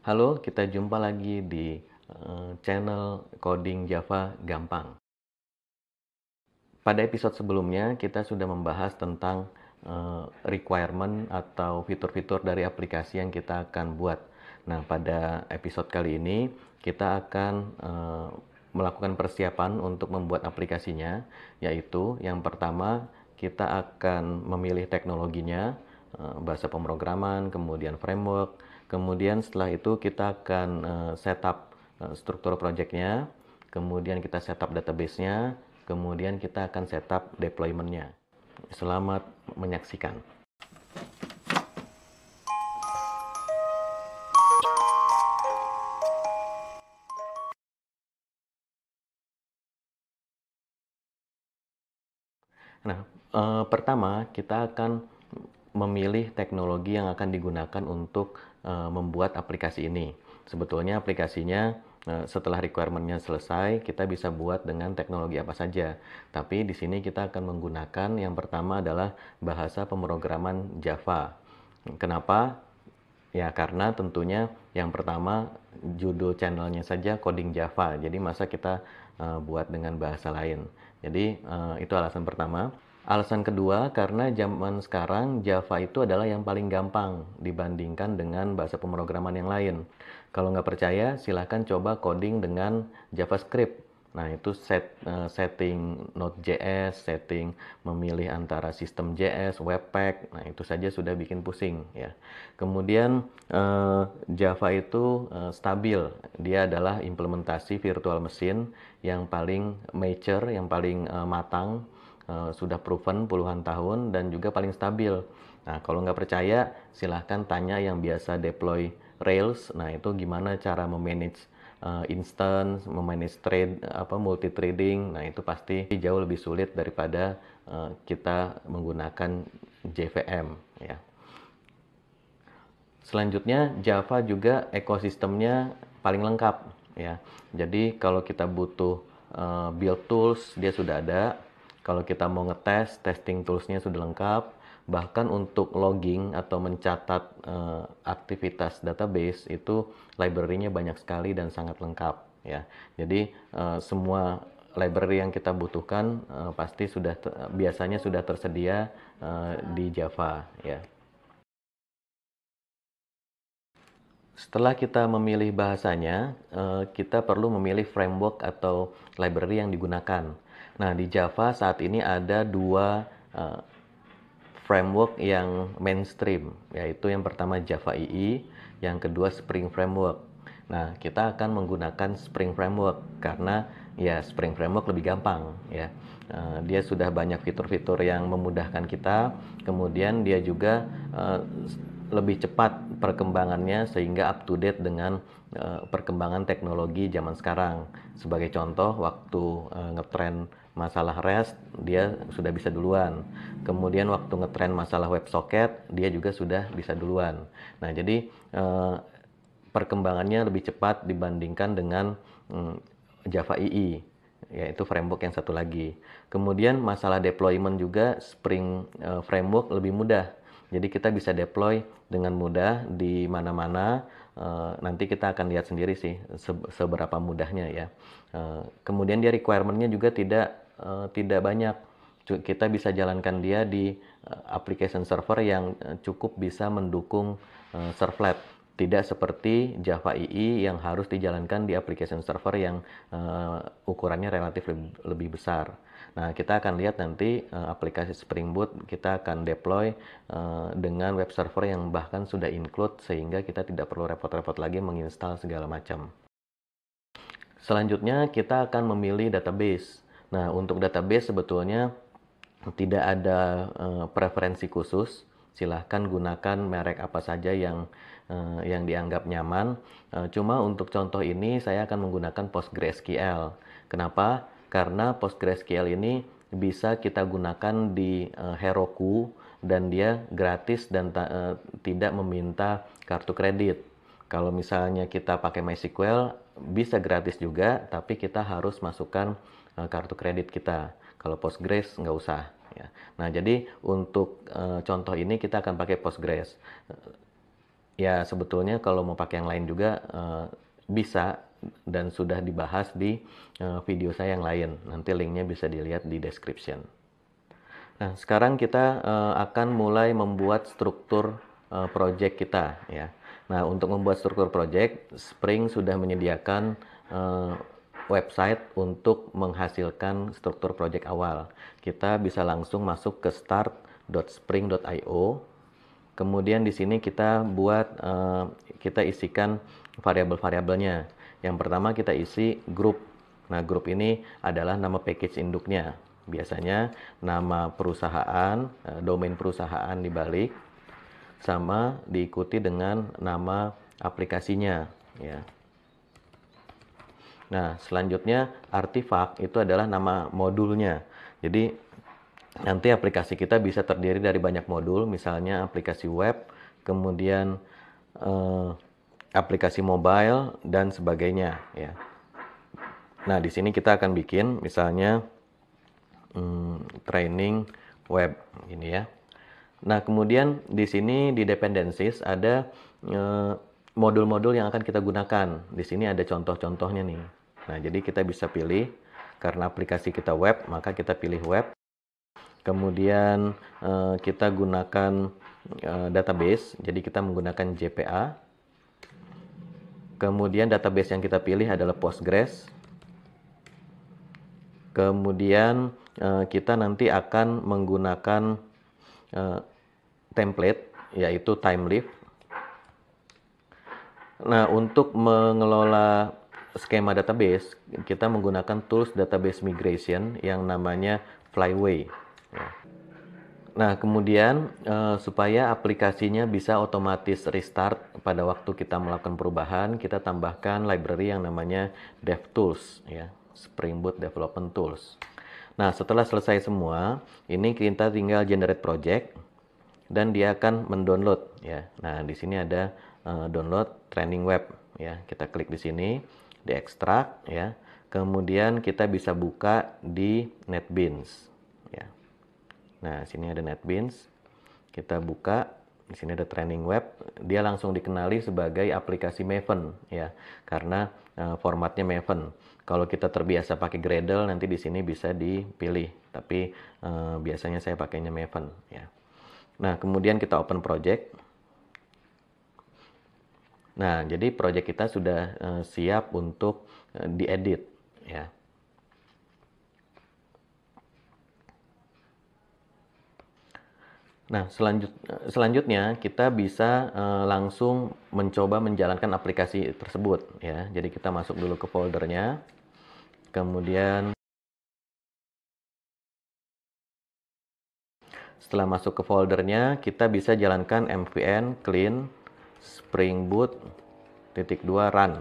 Halo, kita jumpa lagi di eh, channel Coding Java Gampang. Pada episode sebelumnya, kita sudah membahas tentang eh, requirement atau fitur-fitur dari aplikasi yang kita akan buat. Nah, pada episode kali ini, kita akan eh, melakukan persiapan untuk membuat aplikasinya, yaitu yang pertama, kita akan memilih teknologinya, bahasa pemrograman, kemudian framework, Kemudian setelah itu kita akan uh, eh, setup uh, eh, struktur projectnya, kemudian kita setup databasenya, kemudian kita akan setup deploymentnya. Selamat menyaksikan. Nah, uh, pertama kita akan memilih teknologi yang akan digunakan untuk Eh, membuat aplikasi ini. Sebetulnya aplikasinya setelah setelah requirementnya selesai, kita bisa buat dengan teknologi apa saja. Tapi di sini kita akan menggunakan yang pertama adalah bahasa pemrograman Java. Kenapa? Ya karena tentunya yang pertama judul channelnya saja coding Java. Jadi masa kita eh, buat dengan bahasa lain. Jadi eh, itu alasan pertama. Alasan kedua karena zaman sekarang Java itu adalah yang paling gampang dibandingkan dengan bahasa pemrograman yang lain. Kalau nggak percaya, silahkan coba coding dengan JavaScript. Nah, itu set, uh, setting Node.js, setting memilih antara sistem JS, Webpack. Nah, itu saja sudah bikin pusing ya. Kemudian uh, Java itu uh, stabil. Dia adalah implementasi virtual mesin yang paling mature, yang paling uh, matang Eh, sudah proven puluhan tahun dan juga paling stabil. Nah, kalau nggak percaya, silahkan tanya yang biasa deploy Rails. Nah, itu gimana cara memanage uh, instance, memanage trade, apa multi trading. Nah, itu pasti jauh lebih sulit daripada uh, kita menggunakan JVM. Ya. Selanjutnya, Java juga ekosistemnya paling lengkap. Ya, jadi kalau kita butuh uh, build tools, dia sudah ada kalau kita mau ngetes, testing toolsnya sudah lengkap. Bahkan untuk logging atau mencatat uh, aktivitas database itu library-nya banyak sekali dan sangat lengkap. Ya, jadi uh, semua library yang kita butuhkan uh, pasti sudah biasanya sudah tersedia uh, di Java ya. Setelah kita memilih bahasanya, uh, kita perlu memilih framework atau library yang digunakan. Nah, di Java saat ini ada dua uh, framework yang mainstream, yaitu yang pertama Java EE, yang kedua Spring Framework. Nah, kita akan menggunakan Spring Framework karena ya Spring Framework lebih gampang ya. Uh, dia sudah banyak fitur-fitur yang memudahkan kita, kemudian dia juga uh, lebih cepat perkembangannya sehingga up to date dengan uh, perkembangan teknologi zaman sekarang. Sebagai contoh, waktu uh, ngetren masalah REST dia sudah bisa duluan. Kemudian waktu ngetrend masalah WebSocket dia juga sudah bisa duluan. Nah jadi eh, perkembangannya lebih cepat dibandingkan dengan hmm, Java EE yaitu framework yang satu lagi. Kemudian masalah deployment juga Spring eh, framework lebih mudah. Jadi kita bisa deploy dengan mudah di mana-mana. Eh, nanti kita akan lihat sendiri sih seberapa mudahnya ya. Eh, kemudian dia requirementnya juga tidak eh, tidak banyak. Kita bisa jalankan dia di eh, application server yang cukup bisa mendukung uh, servlet. Tidak seperti Java EE yang harus dijalankan di application server yang uh, ukurannya relatif lebih, lebih besar. Nah, kita akan lihat nanti uh, aplikasi Spring Boot kita akan deploy uh, dengan web server yang bahkan sudah include sehingga kita tidak perlu repot-repot lagi menginstal segala macam. Selanjutnya kita akan memilih database. Nah, untuk database sebetulnya tidak ada uh, preferensi khusus. Silahkan gunakan merek apa saja yang uh, yang dianggap nyaman. Uh, cuma untuk contoh ini saya akan menggunakan PostgreSQL. Kenapa? Karena PostgreSQL ini bisa kita gunakan di uh, Heroku dan dia gratis dan uh, tidak meminta kartu kredit. Kalau misalnya kita pakai MySQL, bisa gratis juga, tapi kita harus masukkan eh, kartu kredit kita. Kalau Postgres nggak usah. Ya. Nah, jadi untuk eh, contoh ini kita akan pakai Postgres. Ya, sebetulnya kalau mau pakai yang lain juga eh, bisa dan sudah dibahas di video saya yang lain. Nanti linknya bisa dilihat di description. Nah, sekarang kita akan mulai membuat struktur project kita. Ya. Nah, untuk membuat struktur project, Spring sudah menyediakan uh, website untuk menghasilkan struktur project awal. Kita bisa langsung masuk ke start.spring.io. Kemudian di sini kita buat uh, kita isikan variabel-variabelnya. Yang pertama kita isi grup. Nah, grup ini adalah nama package induknya. Biasanya nama perusahaan, eh, domain perusahaan di balik sama diikuti dengan nama aplikasinya ya. Nah, selanjutnya artifak itu adalah nama modulnya. Jadi nanti aplikasi kita bisa terdiri dari banyak modul, misalnya aplikasi web, kemudian eh, aplikasi mobile dan sebagainya ya. Nah, di sini kita akan bikin misalnya hmm, training web ini ya. Nah, kemudian di sini di dependencies ada eh, modul-modul yang akan kita gunakan. Di sini ada contoh-contohnya nih. Nah, jadi kita bisa pilih karena aplikasi kita web, maka kita pilih web. Kemudian eh, kita gunakan eh, database, jadi kita menggunakan JPA. Kemudian database yang kita pilih adalah Postgres. Kemudian kita nanti akan menggunakan Eh, template yaitu time leaf. Nah, untuk mengelola skema database, kita menggunakan tools database migration yang namanya Flyway. Nah, kemudian eh, supaya aplikasinya bisa otomatis restart pada waktu kita melakukan perubahan, kita tambahkan library yang namanya DevTools ya, Spring Boot Development Tools. Nah, setelah selesai semua, ini kita tinggal generate project dan dia akan mendownload ya. Nah, di sini ada uh, download training web ya. Kita klik di sini, di extract ya. Kemudian kita bisa buka di NetBeans ya. Nah, sini ada NetBeans. Kita buka di sini ada training web, dia langsung dikenali sebagai aplikasi Maven ya, karena uh, formatnya Maven. Kalau kita terbiasa pakai Gradle nanti di sini bisa dipilih, tapi eh, biasanya saya pakainya Maven ya. Nah, kemudian kita open project. Nah, jadi project kita sudah eh, siap untuk eh, diedit ya. Nah, selanjut, selanjutnya kita bisa uh, langsung mencoba menjalankan aplikasi tersebut ya. Jadi kita masuk dulu ke foldernya kemudian setelah masuk ke foldernya kita bisa jalankan mvn clean spring boot titik 2 run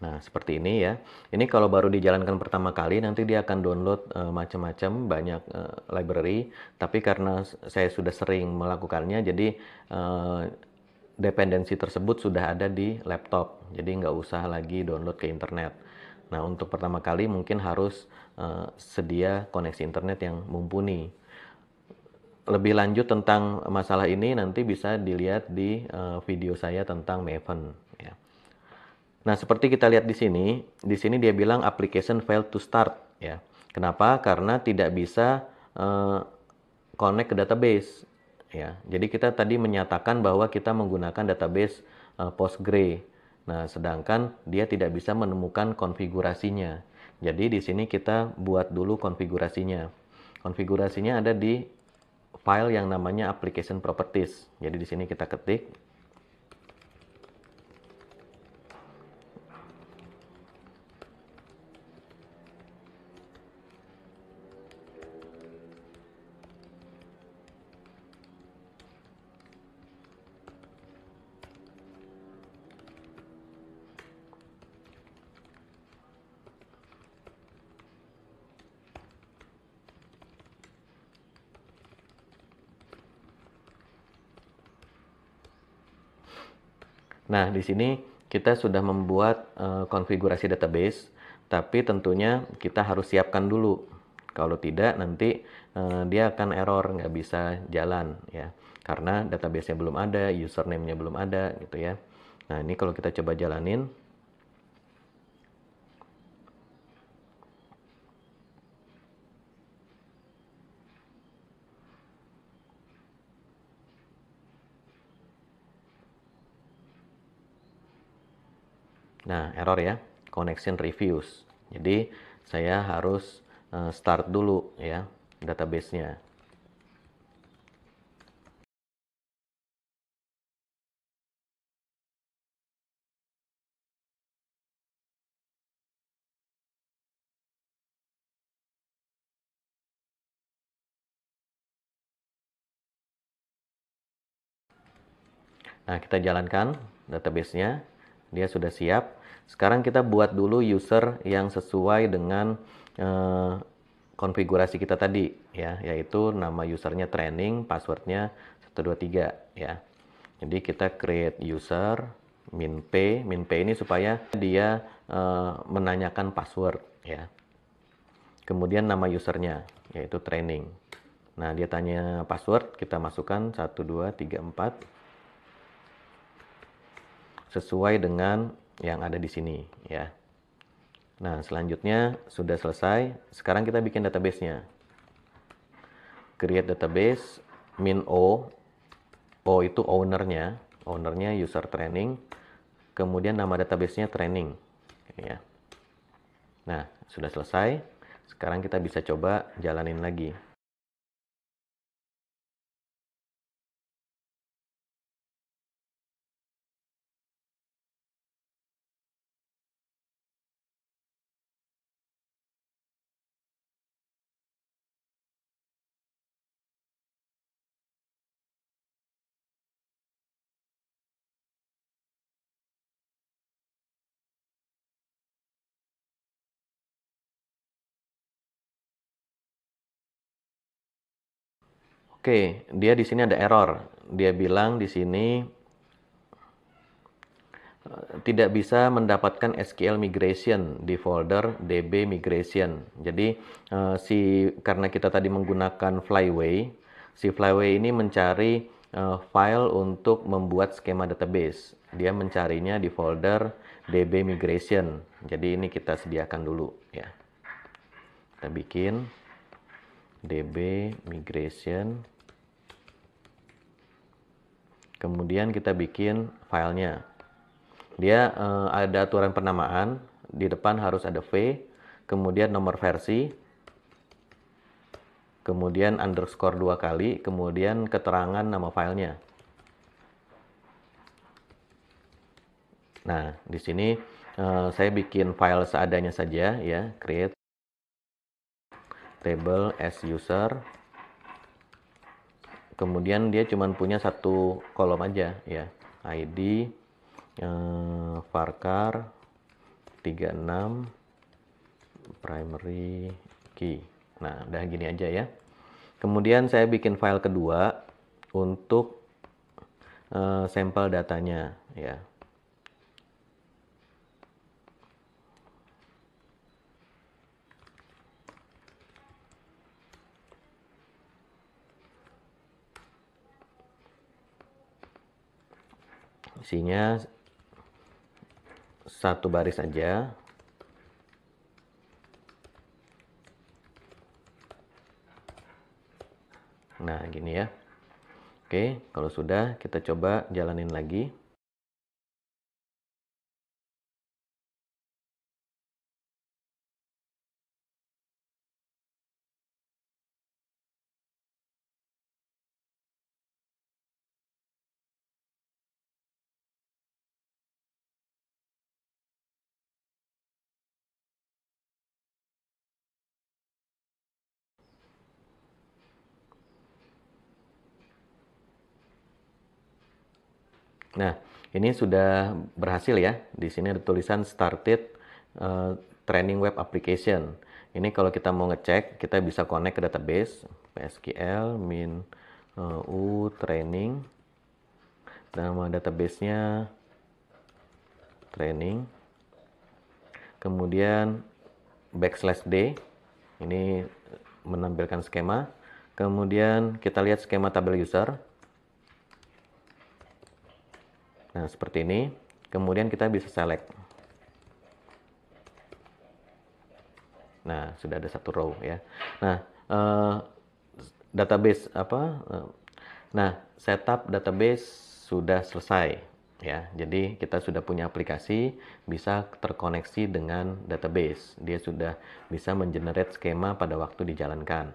Nah, seperti ini ya. Ini kalau baru dijalankan pertama kali, nanti dia akan download e, macam-macam banyak e, library. Tapi karena saya sudah sering melakukannya, jadi e, dependensi tersebut sudah ada di laptop, jadi nggak usah lagi download ke internet. Nah, untuk pertama kali mungkin harus uh, sedia koneksi internet yang mumpuni. Lebih lanjut tentang masalah ini nanti bisa dilihat di uh, video saya tentang Maven. Ya. Nah, seperti kita lihat di sini, di sini dia bilang application failed to start. Ya, kenapa? Karena tidak bisa uh, connect ke database ya. Jadi kita tadi menyatakan bahwa kita menggunakan database uh, Postgre. Nah, sedangkan dia tidak bisa menemukan konfigurasinya. Jadi di sini kita buat dulu konfigurasinya. Konfigurasinya ada di file yang namanya application properties. Jadi di sini kita ketik Nah, di sini kita sudah membuat uh, konfigurasi database, tapi tentunya kita harus siapkan dulu. Kalau tidak, nanti uh, dia akan error, nggak bisa jalan ya, karena databasenya belum ada, username-nya belum ada gitu ya. Nah, ini kalau kita coba jalanin, Nah, error ya, connection refuse. Jadi saya harus eh, start dulu ya databasenya. Nah, kita jalankan databasenya. Dia sudah siap. Sekarang kita buat dulu user yang sesuai dengan uh, konfigurasi kita tadi ya, yaitu nama usernya training, passwordnya 123 ya. Jadi kita create user min p, min p ini supaya dia uh, menanyakan password ya. Kemudian nama usernya yaitu training. Nah, dia tanya password, kita masukkan 1234 sesuai dengan yang ada di sini ya. Nah, selanjutnya sudah selesai. Sekarang kita bikin database-nya. Create database min O. O itu ownernya, ownernya user training. Kemudian nama database-nya training ya. Nah, sudah selesai. Sekarang kita bisa coba jalanin lagi. Oke, dia di sini ada error. Dia bilang di sini eh, tidak bisa mendapatkan SQL migration di folder db migration. Jadi eh, si karena kita tadi menggunakan flyway, si flyway ini mencari eh, file untuk membuat skema database. Dia mencarinya di folder db migration. Jadi ini kita sediakan dulu ya. Kita bikin db migration kemudian kita bikin filenya dia eh, ada aturan penamaan di depan harus ada v kemudian nomor versi kemudian underscore dua kali kemudian keterangan nama filenya nah di sini eh, saya bikin file seadanya saja ya create table as user kemudian dia cuma punya satu kolom aja ya ID eh, 36 primary key nah udah gini aja ya kemudian saya bikin file kedua untuk eh, sampel datanya ya isinya satu baris aja nah gini ya oke kalau sudah kita coba jalanin lagi Nah, ini sudah berhasil ya. Di sini ada tulisan started uh, training web application. Ini kalau kita mau ngecek, kita bisa connect ke database PSQL min eh, u training. Nama databasenya training. Kemudian backslash d. Ini menampilkan skema. Kemudian kita lihat skema tabel user Nah, seperti ini. Kemudian kita bisa select. Nah, sudah ada satu row ya. Nah, eh, database apa? Nah, setup database sudah selesai ya. Jadi kita sudah punya aplikasi bisa terkoneksi dengan database. Dia sudah bisa mengenerate skema pada waktu dijalankan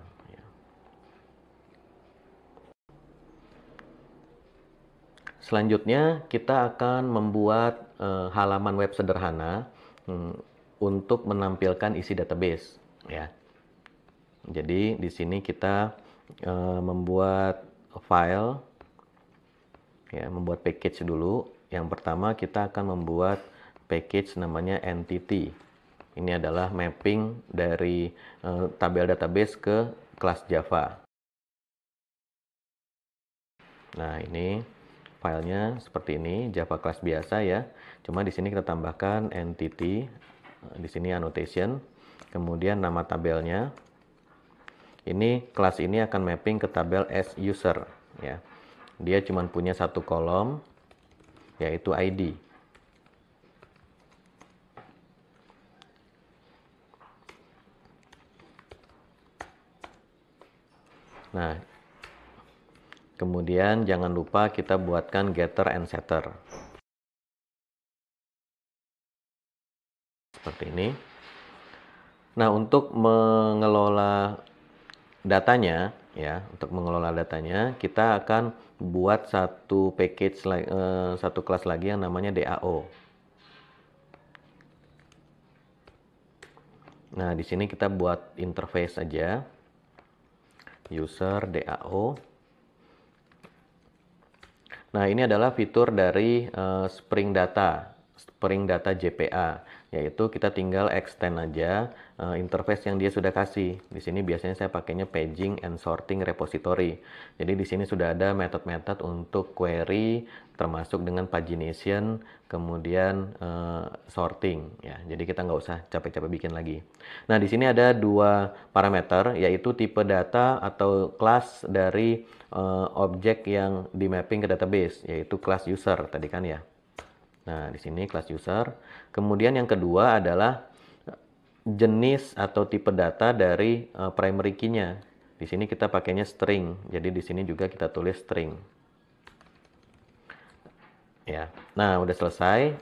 Selanjutnya kita akan membuat e, halaman web sederhana hmm, untuk menampilkan isi database ya. Jadi di sini kita e, membuat file ya, membuat package dulu. Yang pertama kita akan membuat package namanya entity. Ini adalah mapping dari e, tabel database ke kelas Java. Nah, ini filenya seperti ini Java class biasa ya cuma di sini kita tambahkan entity eh, di sini annotation kemudian nama tabelnya ini kelas ini akan mapping ke tabel as user ya dia cuma punya satu kolom yaitu ID nah Kemudian jangan lupa kita buatkan getter and setter. Seperti ini. Nah, untuk mengelola datanya ya, untuk mengelola datanya kita akan buat satu package eh, satu kelas lagi yang namanya DAO. Nah, di sini kita buat interface aja. User DAO Nah, ini adalah fitur dari uh, Spring Data, Spring Data JPA, yaitu kita tinggal extend aja uh, interface yang dia sudah kasih. Di sini biasanya saya pakainya paging and sorting repository. Jadi di sini sudah ada metode-metode untuk query termasuk dengan pagination, kemudian uh, sorting ya. Jadi kita nggak usah capek-capek bikin lagi. Nah, di sini ada dua parameter yaitu tipe data atau kelas dari uh, objek yang di mapping ke database yaitu class user tadi kan ya. Nah, di sini class user. Kemudian yang kedua adalah jenis atau tipe data dari uh, primary key-nya. Di sini kita pakainya string. Jadi di sini juga kita tulis string. Ya. Nah, udah selesai.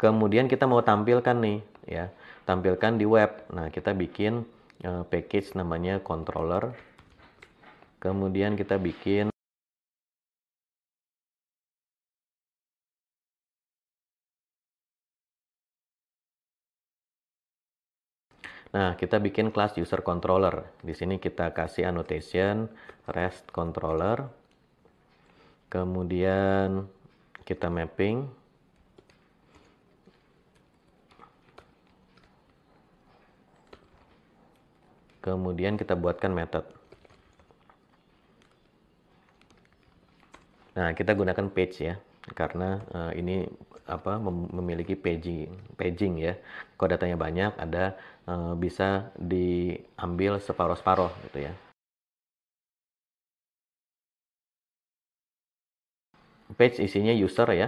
Kemudian kita mau tampilkan nih ya. Tampilkan di web. Nah, kita bikin uh, package namanya controller kemudian kita bikin Nah, kita bikin kelas user controller. Di sini kita kasih annotation rest controller. Kemudian kita mapping. Kemudian kita buatkan method. Nah, kita gunakan page ya karena uh, ini apa mem memiliki paging paging ya kalau datanya banyak ada uh, eh, bisa diambil separoh separoh gitu ya page isinya user ya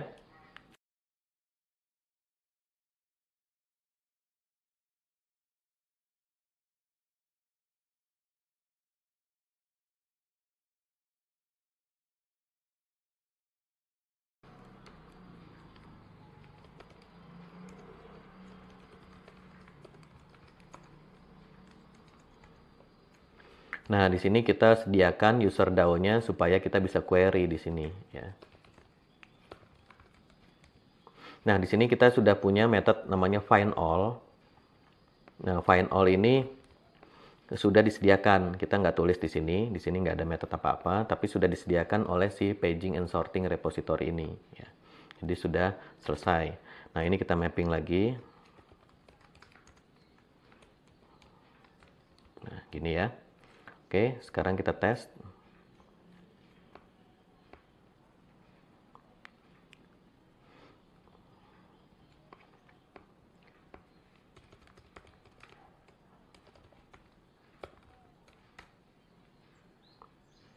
Nah, di sini kita sediakan user DAO-nya supaya kita bisa query di sini ya. Nah, di sini kita sudah punya method namanya find all. Nah, find all ini sudah disediakan. Kita nggak tulis di sini, di sini nggak ada method apa-apa, tapi sudah disediakan oleh si paging and sorting repository ini. Ya. Jadi sudah selesai. Nah, ini kita mapping lagi. Nah, gini ya. Oke, sekarang kita tes.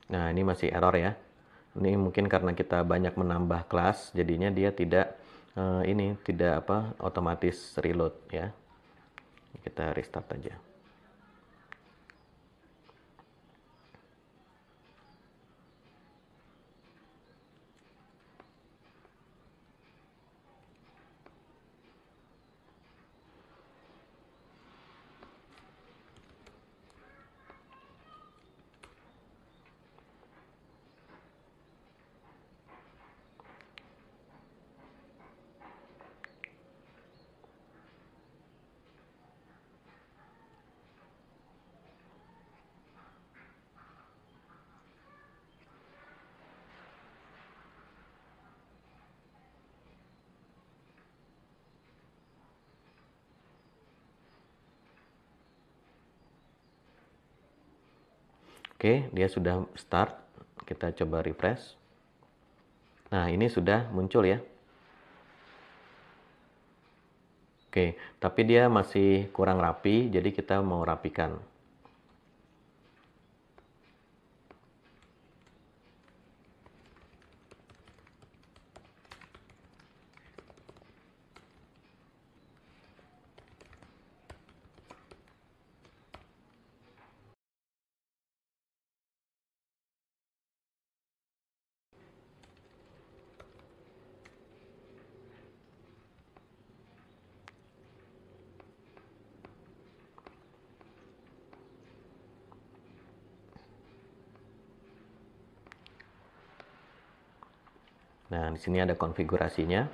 Nah, ini masih error ya. Ini mungkin karena kita banyak menambah kelas, jadinya dia tidak eh, ini tidak apa otomatis reload ya. Kita restart aja. Oke, dia sudah start. Kita coba refresh. Nah, ini sudah muncul ya. Oke, tapi dia masih kurang rapi, jadi kita mau rapikan. di sini ada konfigurasinya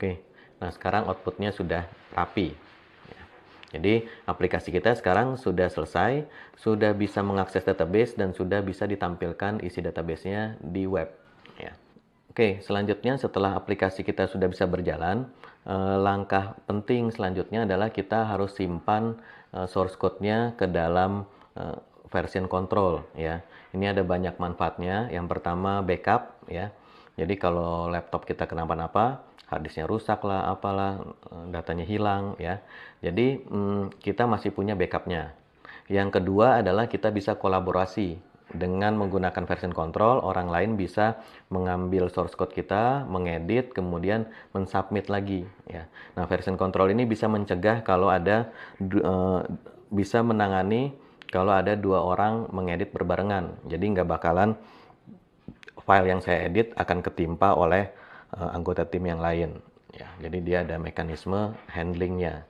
Oke, nah sekarang outputnya sudah rapi. Ya. Jadi aplikasi kita sekarang sudah selesai, sudah bisa mengakses database dan sudah bisa ditampilkan isi databasenya di web. Ya. Oke, selanjutnya setelah aplikasi kita sudah bisa berjalan, eh, langkah penting selanjutnya adalah kita harus simpan eh, source code-nya ke dalam eh, version control. Ya, ini ada banyak manfaatnya. Yang pertama backup, ya. Jadi kalau laptop kita kenapa-napa, harddisknya rusak lah, apalah, eh, datanya hilang ya. Jadi hmm, kita masih punya backupnya. Yang kedua adalah kita bisa kolaborasi dengan menggunakan version control, orang lain bisa mengambil source code kita, mengedit, kemudian mensubmit lagi. Ya. Nah, version control ini bisa mencegah kalau ada uh, bisa menangani kalau ada dua orang mengedit berbarengan. Jadi nggak bakalan file yang saya edit akan ketimpa oleh Eh, anggota tim yang lain. Ya, jadi dia ada mekanisme handlingnya.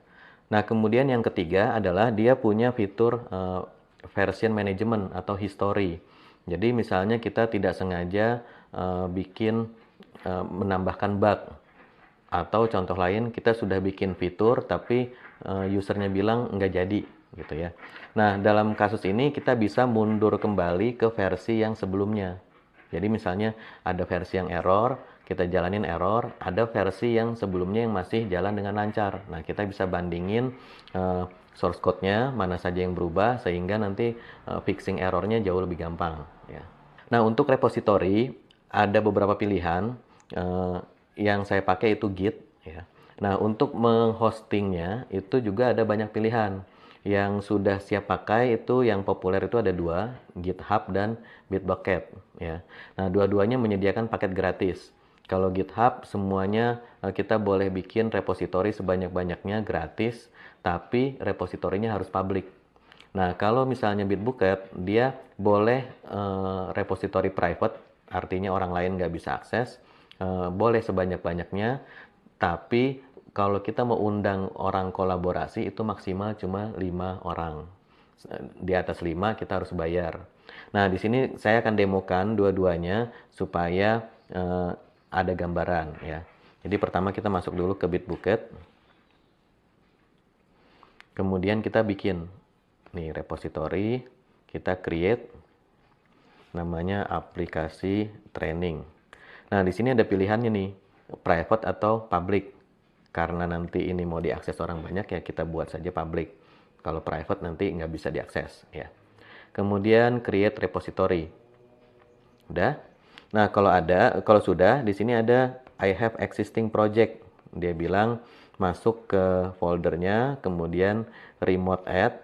Nah kemudian yang ketiga adalah dia punya fitur uh, version management atau history. Jadi misalnya kita tidak sengaja uh, bikin uh, menambahkan bug atau contoh lain kita sudah bikin fitur tapi uh, usernya bilang nggak jadi gitu ya. Nah dalam kasus ini kita bisa mundur kembali ke versi yang sebelumnya. Jadi misalnya ada versi yang error, kita jalanin error, ada versi yang sebelumnya yang masih jalan dengan lancar. Nah, kita bisa bandingin uh, source code-nya mana saja yang berubah sehingga nanti uh, fixing error-nya jauh lebih gampang. Ya. Nah, untuk repository ada beberapa pilihan uh, yang saya pakai itu Git. Ya. Nah, untuk menghostingnya itu juga ada banyak pilihan. Yang sudah siap pakai itu yang populer itu ada dua, GitHub dan Bitbucket. Ya. Nah, dua-duanya menyediakan paket gratis. Kalau GitHub semuanya eh, kita boleh bikin repository sebanyak-banyaknya gratis, tapi repositorinya harus public. Nah, kalau misalnya Bitbucket, dia boleh uh, eh, repository private, artinya orang lain nggak bisa akses, uh, boleh sebanyak-banyaknya, tapi kalau kita mau undang orang kolaborasi itu maksimal cuma lima orang. Di atas lima kita harus bayar. Nah, di sini saya akan demokan dua-duanya supaya uh, ada gambaran ya. Jadi pertama kita masuk dulu ke Bitbucket. Kemudian kita bikin nih repository, kita create namanya aplikasi training. Nah, di sini ada pilihannya nih, private atau public. Karena nanti ini mau diakses orang banyak ya kita buat saja public. Kalau private nanti nggak bisa diakses ya. Kemudian create repository. Udah, Nah, kalau ada, kalau sudah, di sini ada I have existing project. Dia bilang masuk ke foldernya, kemudian remote add,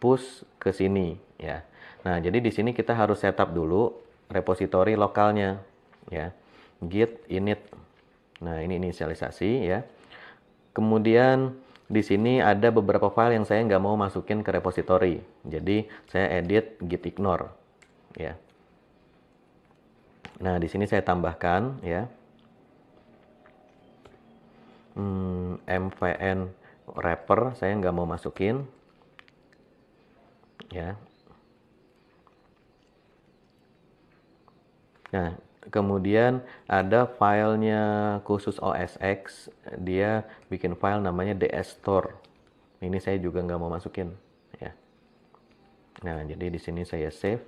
push ke sini, ya. Nah, jadi di sini kita harus setup dulu repository lokalnya, ya. Git init. Nah, ini inisialisasi, ya. Kemudian di sini ada beberapa file yang saya nggak mau masukin ke repository. Jadi saya edit git ignore, ya. Nah, di sini saya tambahkan ya. Hmm, MVN wrapper saya nggak mau masukin. Ya. Nah, kemudian ada filenya khusus OSX, dia bikin file namanya DS Store. Ini saya juga nggak mau masukin, ya. Nah, jadi di sini saya save,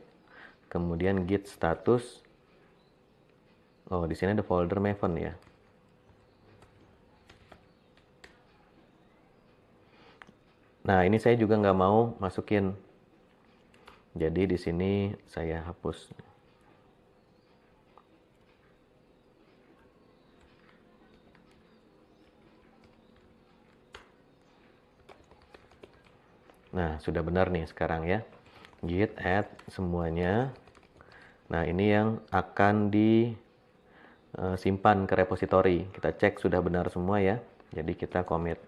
kemudian git status Oh, di sini ada folder Maven ya. Nah, ini saya juga nggak mau masukin. Jadi di sini saya hapus. Nah, sudah benar nih sekarang ya. Git add semuanya. Nah, ini yang akan di Eh, simpan ke repository. Kita cek sudah benar semua ya. Jadi kita commit.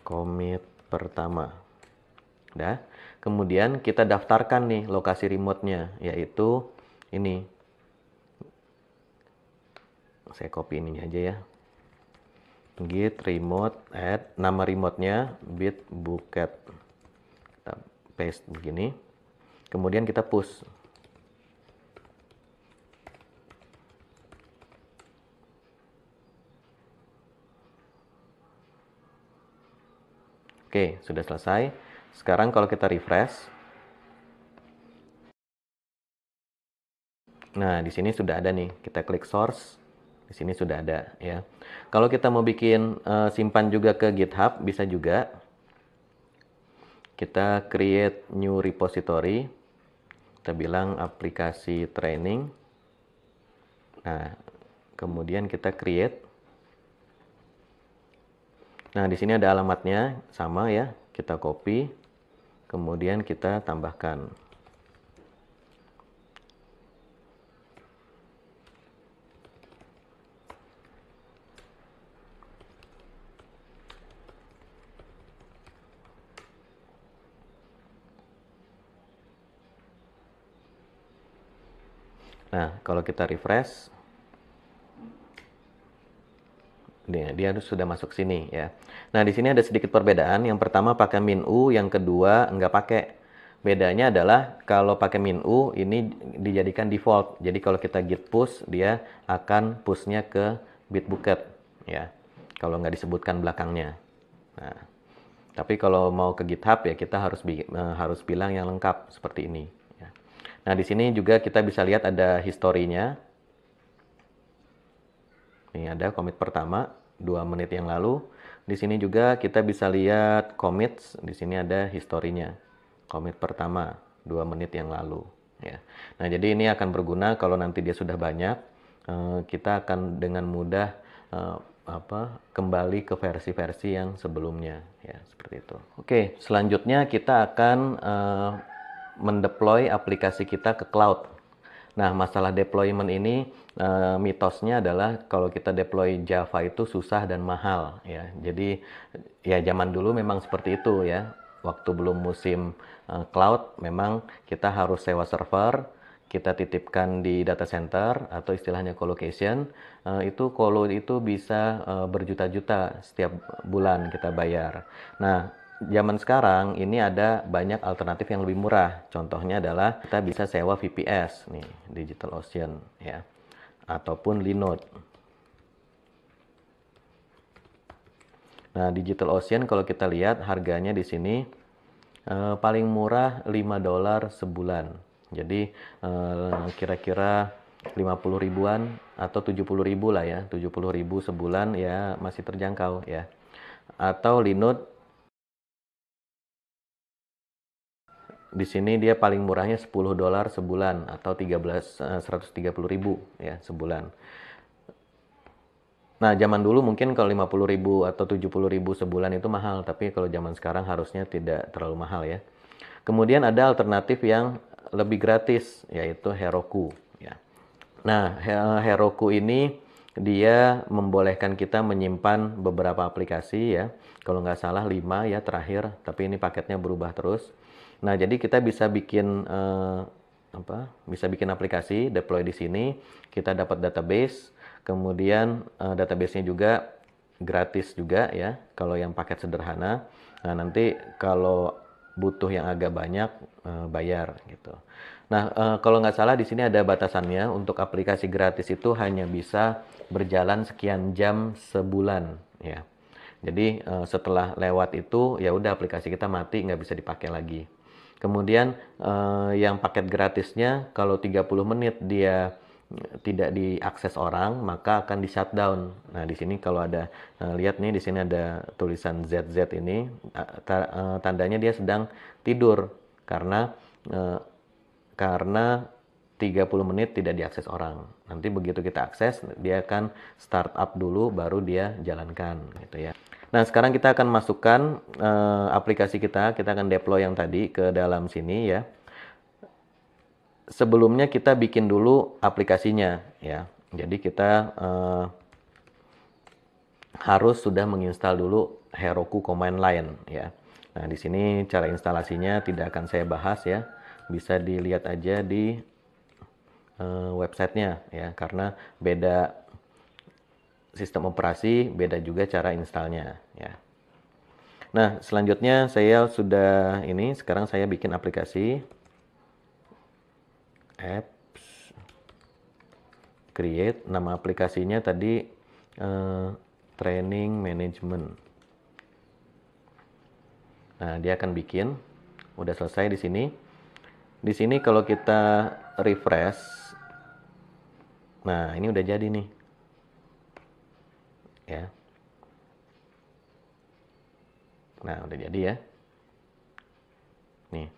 Commit pertama. Dah. Kemudian kita daftarkan nih lokasi remote-nya yaitu ini. Saya copy ini aja ya. Git remote add nama remote-nya bitbucket. Kita paste begini. Kemudian kita push Oke, sudah selesai. Sekarang kalau kita refresh. Nah, di sini sudah ada nih. Kita klik source. Di sini sudah ada ya. Kalau kita mau bikin uh, simpan juga ke GitHub bisa juga. Kita create new repository. Kita bilang aplikasi training. Nah, kemudian kita create Nah, di sini ada alamatnya sama ya. Kita copy, kemudian kita tambahkan. Nah, kalau kita refresh, dia, dia sudah masuk sini ya. Nah, di sini ada sedikit perbedaan. Yang pertama pakai min u, yang kedua nggak pakai. Bedanya adalah kalau pakai min u ini dijadikan default. Jadi kalau kita git push dia akan pushnya ke bit bucket ya. Kalau nggak disebutkan belakangnya. Nah, tapi kalau mau ke GitHub ya kita harus bi eh, harus bilang yang lengkap seperti ini. Ya. Nah di sini juga kita bisa lihat ada historinya ini ada commit pertama 2 menit yang lalu. Di sini juga kita bisa lihat commits. di sini ada historinya. Commit pertama 2 menit yang lalu ya. Nah, jadi ini akan berguna kalau nanti dia sudah banyak, eh, kita akan dengan mudah eh, apa kembali ke versi-versi yang sebelumnya ya seperti itu. Oke, selanjutnya kita akan uh, mendeploy aplikasi kita ke cloud. Nah, masalah deployment ini uh, mitosnya adalah kalau kita deploy Java itu susah dan mahal ya. Jadi ya zaman dulu memang seperti itu ya. Waktu belum musim uh, cloud memang kita harus sewa server, kita titipkan di data center atau istilahnya colocation uh, itu colo itu bisa uh, berjuta-juta setiap bulan kita bayar. Nah zaman sekarang ini ada banyak alternatif yang lebih murah. Contohnya adalah kita bisa sewa VPS nih, Digital Ocean ya, ataupun Linode. Nah, Digital Ocean kalau kita lihat harganya di sini eh, paling murah 5 dolar sebulan. Jadi kira eh, kira-kira 50 ribuan atau 70 ribu lah ya, 70 ribu sebulan ya masih terjangkau ya. Atau Linode di sini dia paling murahnya 10 dolar sebulan atau 13 130 eh, ribu ya sebulan. Nah, zaman dulu mungkin kalau 50 ribu atau 70 ribu sebulan itu mahal, tapi kalau zaman sekarang harusnya tidak terlalu mahal ya. Kemudian ada alternatif yang lebih gratis, yaitu Heroku. Ya. Nah, Heroku ini dia membolehkan kita menyimpan beberapa aplikasi ya. Kalau nggak salah 5 ya terakhir, tapi ini paketnya berubah terus. Nah, jadi kita bisa bikin uh, apa? Bisa bikin aplikasi deploy di sini, kita dapat database, kemudian uh, databasenya juga gratis juga ya, kalau yang paket sederhana. Nah, nanti kalau butuh yang agak banyak uh, bayar gitu. Nah, kalau nggak salah di sini ada batasannya untuk aplikasi gratis itu hanya bisa berjalan sekian jam sebulan ya. Jadi setelah lewat itu ya udah aplikasi kita mati nggak bisa dipakai lagi. Kemudian eh, yang paket gratisnya kalau 30 menit dia eh, tidak diakses orang maka akan di shutdown. Nah di sini kalau ada eh, lihat nih di sini ada tulisan ZZ ini eh, ta, eh, tandanya dia sedang tidur karena eh, karena 30 menit tidak diakses orang. Nanti begitu kita akses dia akan start up dulu baru dia jalankan gitu ya. Nah, sekarang kita akan masukkan uh, aplikasi kita. Kita akan deploy yang tadi ke dalam sini ya. Sebelumnya kita bikin dulu aplikasinya ya. Jadi kita uh, harus sudah menginstal dulu Heroku Command Line ya. Nah, di sini cara instalasinya tidak akan saya bahas ya. Bisa dilihat aja di uh, websitenya ya karena beda sistem operasi beda juga cara installnya ya. Nah, selanjutnya saya sudah ini sekarang saya bikin aplikasi apps create nama aplikasinya tadi eh, training management. Nah, dia akan bikin udah selesai di sini. Di sini kalau kita refresh Nah, ini udah jadi nih. Ya. Nah, udah jadi ya. Nih.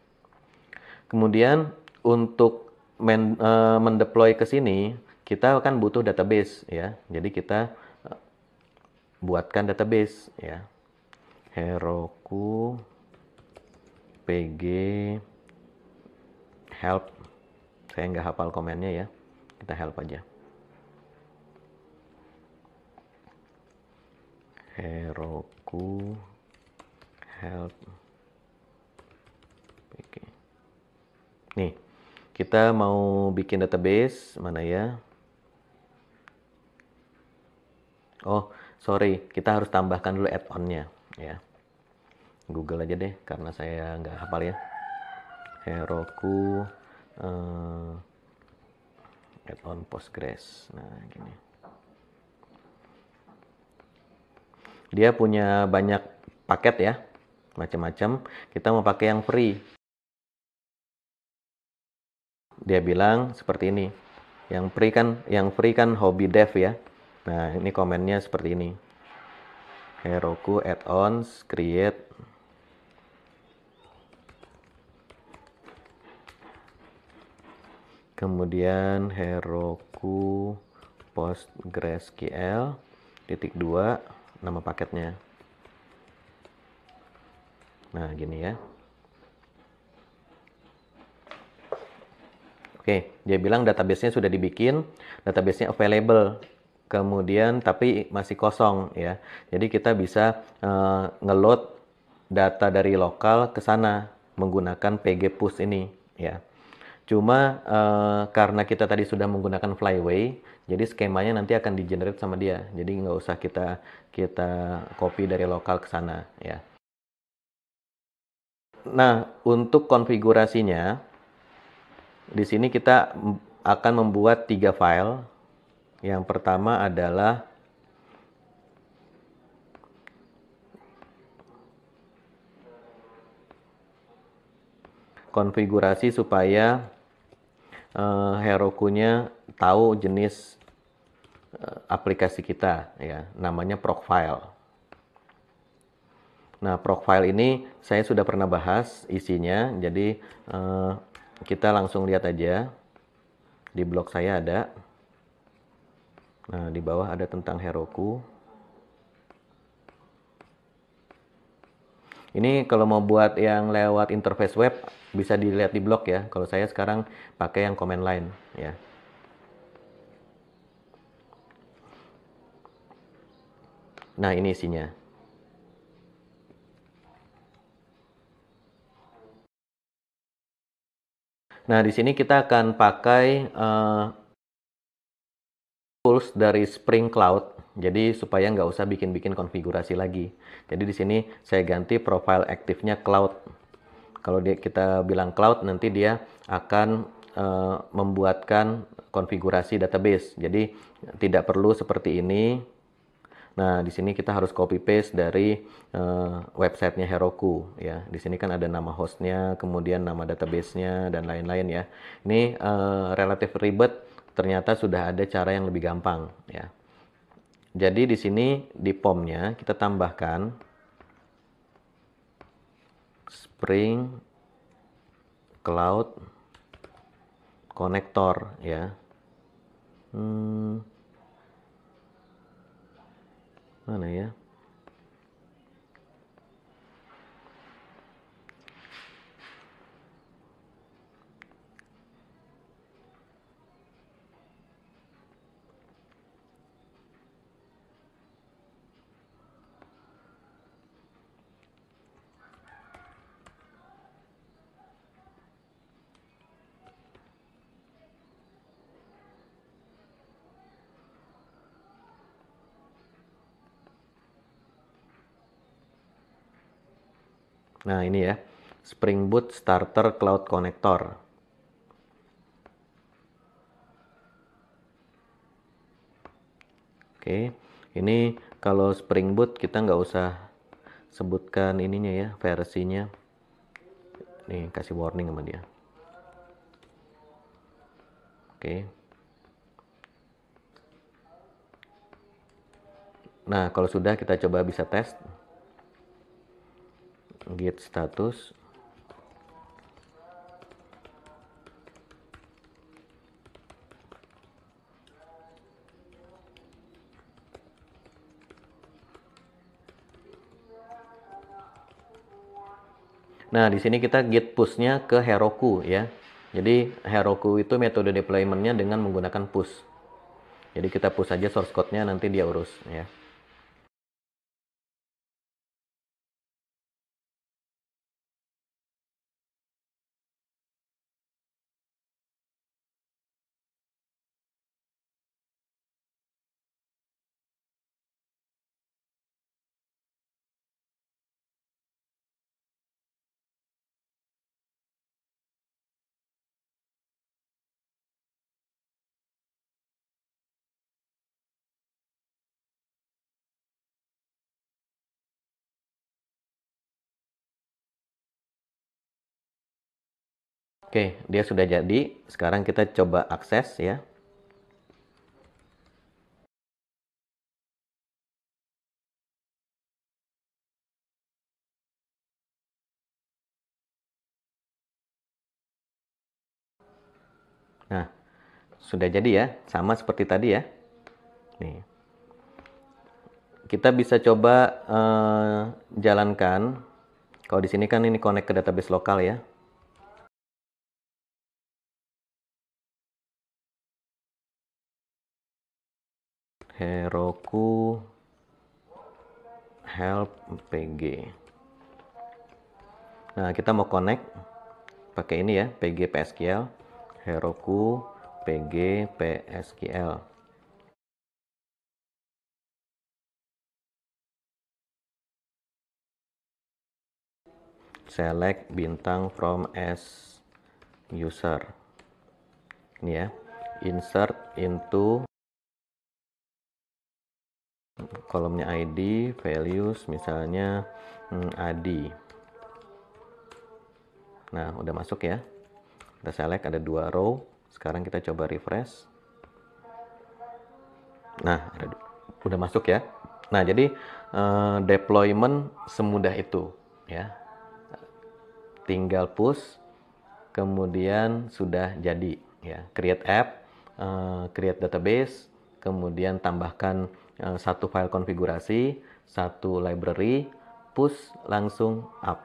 Kemudian untuk men, e, mendeploy ke sini, kita akan butuh database ya. Jadi kita e, buatkan database ya. Heroku PG help. Saya nggak hafal komennya ya. Kita help aja. Heroku health oke nih kita mau bikin database mana ya oh sorry kita harus tambahkan dulu add-onnya ya Google aja deh karena saya nggak hafal ya Heroku uh, add-on Postgres nah gini dia punya banyak paket ya macam-macam kita mau pakai yang free dia bilang seperti ini yang free kan yang free kan hobi dev ya nah ini komennya seperti ini Heroku add-ons create kemudian Heroku PostgreSQL titik dua nama paketnya Nah, gini ya. Oke, dia bilang database nya sudah dibikin, database nya available, kemudian tapi masih kosong ya. Jadi kita bisa uh, ngeload data dari lokal ke sana menggunakan PG Push ini ya. Cuma uh, karena kita tadi sudah menggunakan flyway, jadi skemanya nanti akan di generate sama dia. Jadi nggak usah kita kita copy dari lokal ke sana ya. Nah, untuk konfigurasinya, di sini kita akan membuat tiga file. Yang pertama adalah konfigurasi supaya uh, Heroku-nya tahu jenis uh, aplikasi kita ya namanya profile Nah, profile ini saya sudah pernah bahas isinya, jadi eh, kita langsung lihat aja. Di blog saya ada. Nah, di bawah ada tentang Heroku. Ini kalau mau buat yang lewat interface web bisa dilihat di blog ya. Kalau saya sekarang pakai yang command line ya. Nah, ini isinya. Nah, di sini kita akan pakai uh, tools dari Spring Cloud. Jadi supaya nggak usah bikin-bikin konfigurasi lagi. Jadi di sini saya ganti profile aktifnya cloud. Kalau dia, kita bilang cloud, nanti dia akan uh, membuatkan konfigurasi database. Jadi tidak perlu seperti ini Nah, di sini kita harus copy paste dari uh, websitenya Heroku ya. Di sini kan ada nama hostnya, kemudian nama databasenya dan lain-lain ya. Ini uh, relatif ribet, ternyata sudah ada cara yang lebih gampang ya. Jadi di sini di pomnya kita tambahkan Spring Cloud Connector ya. Hmm, mana ya Nah ini ya, Spring Boot Starter Cloud Connector. Oke, ini kalau Spring Boot kita nggak usah sebutkan ininya ya, versinya. Nih, kasih warning sama dia. Oke. Nah, kalau sudah kita coba bisa tes git status Nah, di sini kita git push-nya ke Heroku ya. Jadi Heroku itu metode deployment-nya dengan menggunakan push. Jadi kita push saja source code-nya nanti dia urus ya. Oke, dia sudah jadi. Sekarang kita coba akses ya. Nah, sudah jadi ya, sama seperti tadi ya. Nih. Kita bisa coba uh, jalankan. Kalau di sini kan ini connect ke database lokal ya. Heroku help pg. Nah, kita mau connect pakai ini ya, pg psql Heroku pg psql. Select bintang from as user. Ini ya, insert into kolomnya ID, values, misalnya hmm, Adi. Nah, udah masuk ya. Kita select ada dua row. Sekarang kita coba refresh. Nah, ada, udah masuk ya. Nah, jadi uh, deployment semudah itu ya. Tinggal push, kemudian sudah jadi ya. Create app, uh, create database, kemudian tambahkan uh, satu file konfigurasi, satu library, push langsung up.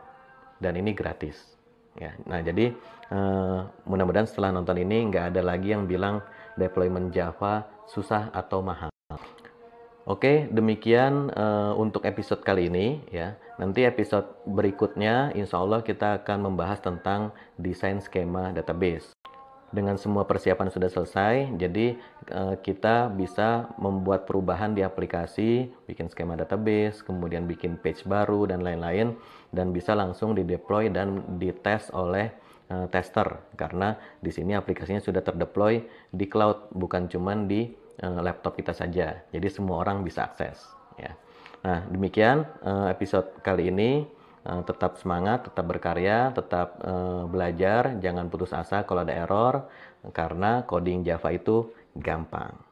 Dan ini gratis. Ya, nah jadi uh, mudah-mudahan setelah nonton ini nggak ada lagi yang bilang deployment Java susah atau mahal. Oke, demikian uh, untuk episode kali ini ya. Nanti episode berikutnya insya Allah kita akan membahas tentang desain skema database dengan semua persiapan sudah selesai, jadi uh, kita bisa membuat perubahan di aplikasi, bikin skema database, kemudian bikin page baru dan lain-lain, dan bisa langsung dideploy dan dites oleh uh, tester karena di sini aplikasinya sudah terdeploy di cloud, bukan cuman di uh, laptop kita saja. Jadi semua orang bisa akses. Ya. Nah demikian episode kali ini. Eh, tetap semangat, tetap berkarya, tetap uh, belajar, jangan putus asa kalau ada error karena coding Java itu gampang.